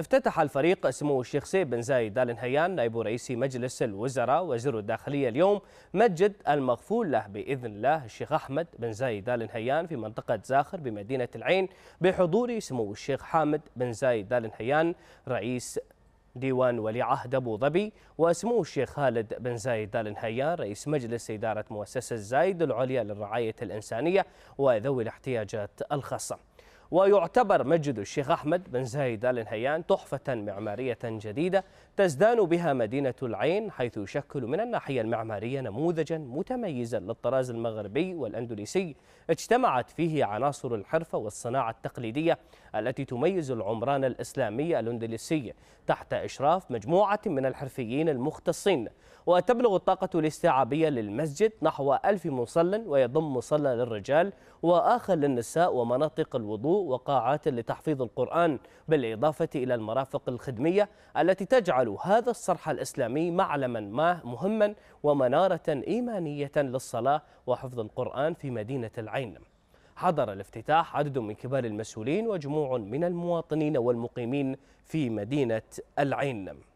افتتح الفريق سمو الشيخ سيد بن زايد آل نهيان نائب رئيس مجلس الوزراء وزير الداخلية اليوم مسجد المغفول له بإذن الله الشيخ أحمد بن زايد آل نهيان في منطقة زاخر بمدينة العين بحضور سمو الشيخ حامد بن زايد آل نهيان رئيس ديوان ولي عهد أبو ظبي وسمو الشيخ خالد بن زايد آل نهيان رئيس مجلس إدارة مؤسسة زايد العليا للرعاية الإنسانية وذوي الاحتياجات الخاصة ويعتبر مسجد الشيخ أحمد بن زايد آل نهيان تحفة معمارية جديدة تزدان بها مدينة العين حيث يشكل من الناحية المعمارية نموذجا متميزا للطراز المغربي والأندلسي اجتمعت فيه عناصر الحرفة والصناعة التقليدية التي تميز العمران الإسلامي الأندلسي تحت إشراف مجموعة من الحرفيين المختصين وتبلغ الطاقة الاستيعابية للمسجد نحو ألف مصل ويضم مصلى للرجال وآخر للنساء ومناطق الوضوء وقاعات لتحفيظ القرآن بالإضافة إلى المرافق الخدمية التي تجعل هذا الصرح الإسلامي معلما ما مهما ومنارة إيمانية للصلاة وحفظ القرآن في مدينة العين حضر الافتتاح عدد من كبار المسؤولين وجموع من المواطنين والمقيمين في مدينة العين